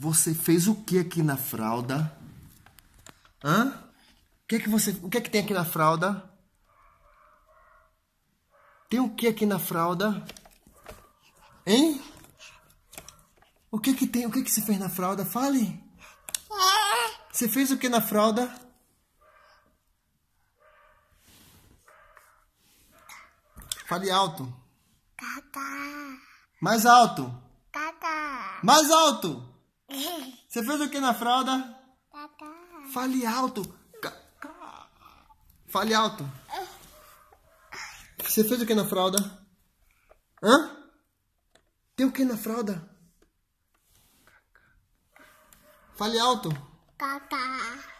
Você fez o que aqui na fralda? Hã? O que é que você, o que é que tem aqui na fralda? Tem o que aqui na fralda? Hein? O que é que tem? O que que você fez na fralda? Fale. Você fez o que na fralda? Fale alto. Tata. Mais alto. Mais alto. Você fez o que na fralda? Cacá. Fale alto. Cacá. Fale alto. Você fez o que na fralda? Hã? Tem o que na fralda? Fale alto. Cacá.